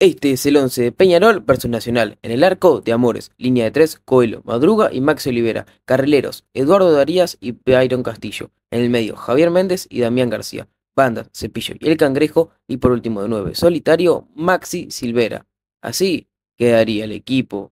Este es el 11 de Peñarol versus Nacional. En el arco, de Amores, línea de 3, Coelho, Madruga y Maxi Olivera. Carrileros, Eduardo Darías y Byron Castillo. En el medio, Javier Méndez y Damián García. Banda, Cepillo y El Cangrejo. Y por último, de nueve, Solitario, Maxi Silvera. Así quedaría el equipo